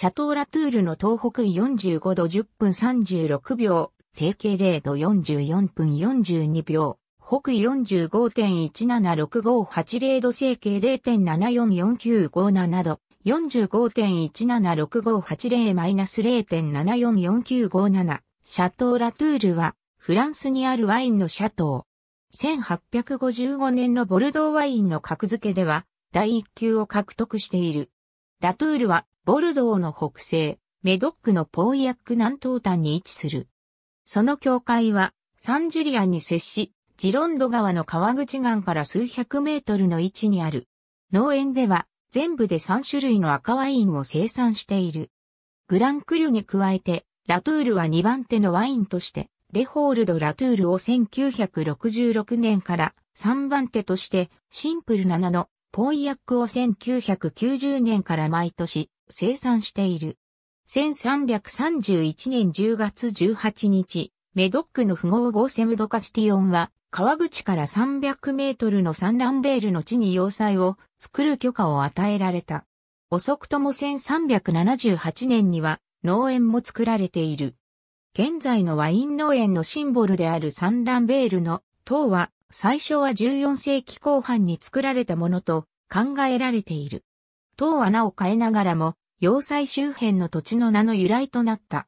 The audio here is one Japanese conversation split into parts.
シャトーラトゥールの東北緯45度10分36秒、整形0度44分42秒、北緯45.176580度整形0.744957度、45.176580-0.744957、シャトーラトゥールは、フランスにあるワインのシャトー。1855年のボルドーワインの格付けでは、第1級を獲得している。ラトゥールは、ボルドーの北西、メドックのポーイヤック南東端に位置する。その境界は、サンジュリアンに接し、ジロンド川の川口岸から数百メートルの位置にある。農園では、全部で3種類の赤ワインを生産している。グランクルに加えて、ラトゥールは2番手のワインとして、レホールド・ラトゥールを1966年から3番手としてシンプル7のポンヤックを1990年から毎年生産している。1331年10月18日、メドックの富豪ゴーセムドカスティオンは、川口から300メートルのサンランベールの地に要塞を作る許可を与えられた。遅くとも1378年には農園も作られている。現在のワイン農園のシンボルであるサンランベールの塔は最初は14世紀後半に作られたものと考えられている。塔は名を変えながらも、要塞周辺の土地の名の由来となった。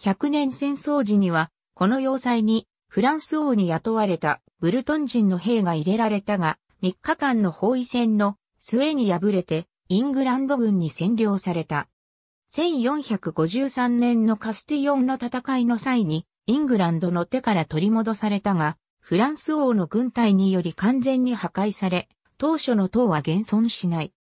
100年戦争時には、この要塞にフランス王に雇われたブルトン人の兵が入れられたが、3日間の包囲戦の末に敗れて、イングランド軍に占領された。1453年のカスティヨンの戦いの際に、イングランドの手から取り戻されたが、フランス王の軍隊により完全に破壊され、当初の塔は現存しない。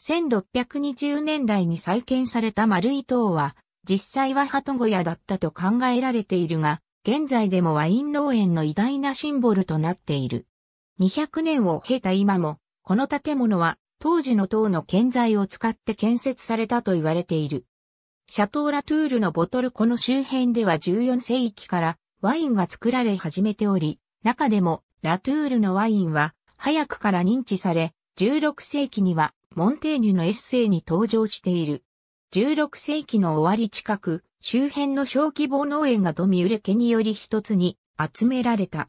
1620年代に再建された丸い塔は、実際はハト小屋だったと考えられているが、現在でもワイン農園の偉大なシンボルとなっている。200年を経た今も、この建物は当時の塔の建材を使って建設されたと言われている。シャトーラトゥールのボトルこの周辺では14世紀からワインが作られ始めており、中でも、ラトゥールのワインは、早くから認知され、16世紀には、モンテーニュのエッセイに登場している。16世紀の終わり近く、周辺の小規模農園がドミウレ家により一つに集められた。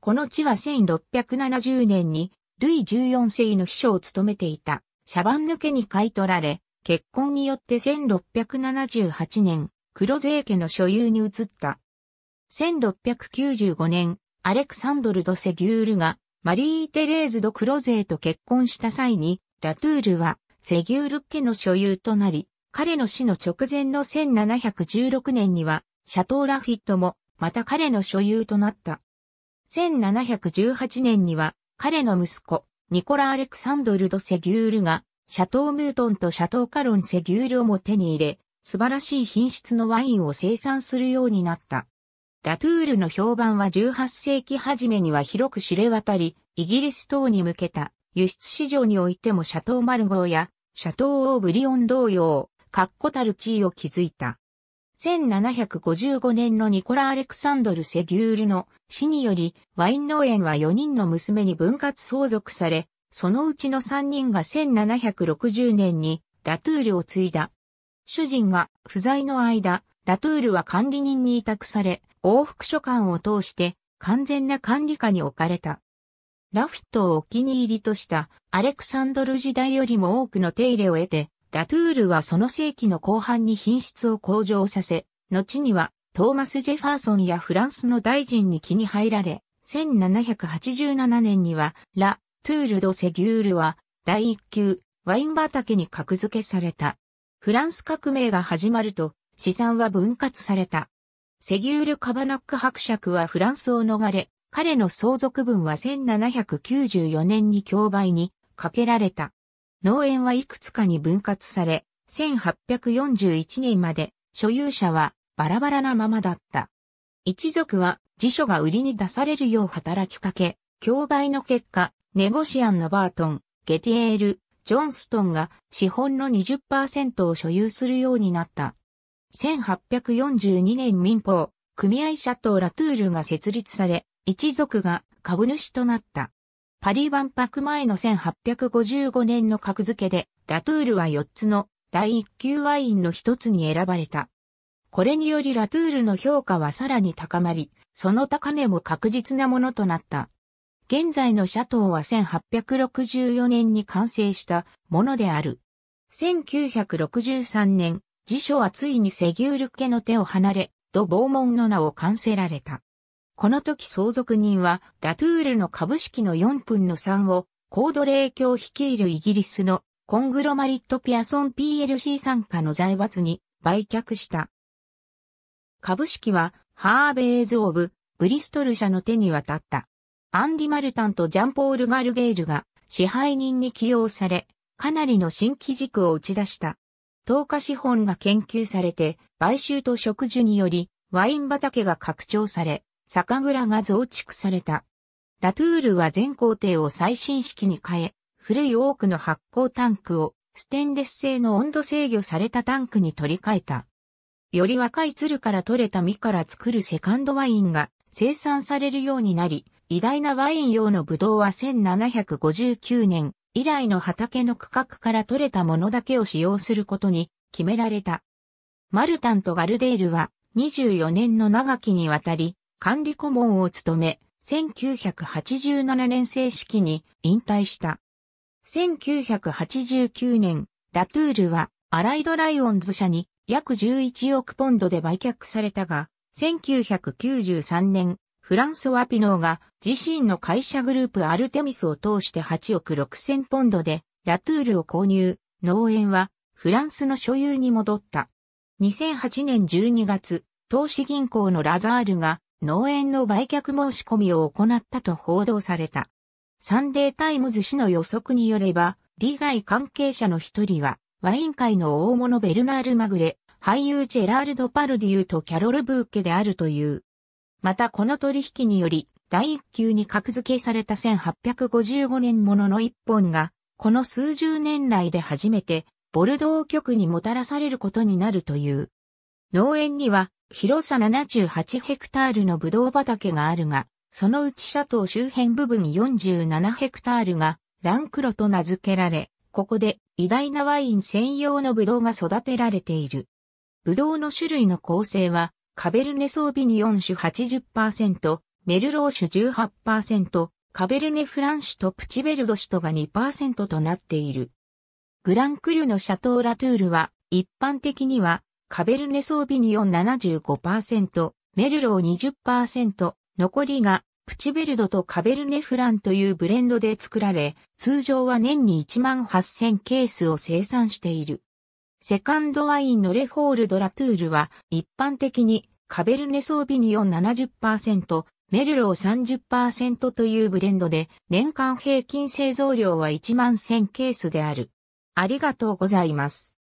この地は1670年に、ルイ14世の秘書を務めていた、シャバンヌ家に買い取られ、結婚によって1678年、黒税家の所有に移った。1695年、アレクサンドル・ド・セギュールが、マリー・テレーズ・ド・クロゼーと結婚した際に、ラトゥールは、セギュール家の所有となり、彼の死の直前の1716年には、シャトー・ラフィットも、また彼の所有となった。1718年には、彼の息子、ニコラ・アレクサンドル・ド・セギュールが、シャトー・ムートンとシャトー・カロン・セギュールをも手に入れ、素晴らしい品質のワインを生産するようになった。ラトゥールの評判は18世紀初めには広く知れ渡り、イギリス等に向けた輸出市場においてもシャトーマルゴーやシャトーオーブリオン同様、確固たる地位を築いた。1755年のニコラ・アレクサンドル・セギュールの死により、ワイン農園は4人の娘に分割相続され、そのうちの3人が1760年にラトゥールを継いだ。主人が不在の間、ラトゥールは管理人に委託され、往復書簡を通して完全な管理下に置かれた。ラフィットをお気に入りとしたアレクサンドル時代よりも多くの手入れを得て、ラトゥールはその世紀の後半に品質を向上させ、後にはトーマス・ジェファーソンやフランスの大臣に気に入られ、1787年にはラ・トゥール・ド・セギュールは第一級ワイン畑に格付けされた。フランス革命が始まると資産は分割された。セギュール・カバナック伯爵はフランスを逃れ、彼の相続分は1794年に競売にかけられた。農園はいくつかに分割され、1841年まで所有者はバラバラなままだった。一族は辞書が売りに出されるよう働きかけ、競売の結果、ネゴシアンのバートン、ゲティエール、ジョンストンが資本の20%を所有するようになった。1842年民法、組合社とラトゥールが設立され、一族が株主となった。パリ万博前の1855年の格付けで、ラトゥールは4つの第1級ワインの1つに選ばれた。これによりラトゥールの評価はさらに高まり、その高値も確実なものとなった。現在のシャトーは1864年に完成したものである。1963年、辞書はついにセギュール家の手を離れ、とボ門の名を冠せられた。この時相続人は、ラトゥールの株式の4分の3を、コードレー教率いるイギリスのコングロマリット・ピアソン PLC 参加の財閥に売却した。株式は、ハーベーズ・オブ・ブリストル社の手に渡った。アンディ・マルタンとジャンポール・ガルゲールが支配人に起用され、かなりの新規軸を打ち出した。糖化資本が研究されて、買収と植樹により、ワイン畑が拡張され、酒蔵が増築された。ラトゥールは全工程を最新式に変え、古い多くの発酵タンクをステンレス製の温度制御されたタンクに取り替えた。より若い鶴から取れた実から作るセカンドワインが生産されるようになり、偉大なワイン用のブドウは1759年、以来の畑の区画から取れたものだけを使用することに決められた。マルタンとガルデールは24年の長きにわたり管理顧問を務め、1987年正式に引退した。1989年、ラトゥールはアライドライオンズ社に約11億ポンドで売却されたが、1993年、フランソワ・ピノーが自身の会社グループアルテミスを通して8億6000ポンドでラトゥールを購入、農園はフランスの所有に戻った。2008年12月、投資銀行のラザールが農園の売却申し込みを行ったと報道された。サンデータイムズ氏の予測によれば、利害関係者の一人は、ワイン界の大物ベルナール・マグレ、俳優ジェラールド・パルディユとキャロル・ブーケであるという。またこの取引により、第一級に格付けされた1855年ものの一本が、この数十年来で初めて、ボルドー局にもたらされることになるという。農園には、広さ78ヘクタールのブドウ畑があるが、そのうちシャトー周辺部分47ヘクタールが、ランクロと名付けられ、ここで偉大なワイン専用のブドウが育てられている。ブドウの種類の構成は、カベルネソービニオン種80%、メルロー種18%、カベルネフラン種とプチベルド種とが2%となっている。グランクルのシャトーラトゥールは、一般的には、カベルネソービニオン75%、メルロー20%、残りが、プチベルドとカベルネフランというブレンドで作られ、通常は年に1万8000ケースを生産している。セカンドワインのレフォールドラトゥールは一般的にカベルネソービニオン70%、メルロー30%というブレンドで年間平均製造量は1万1000ケースである。ありがとうございます。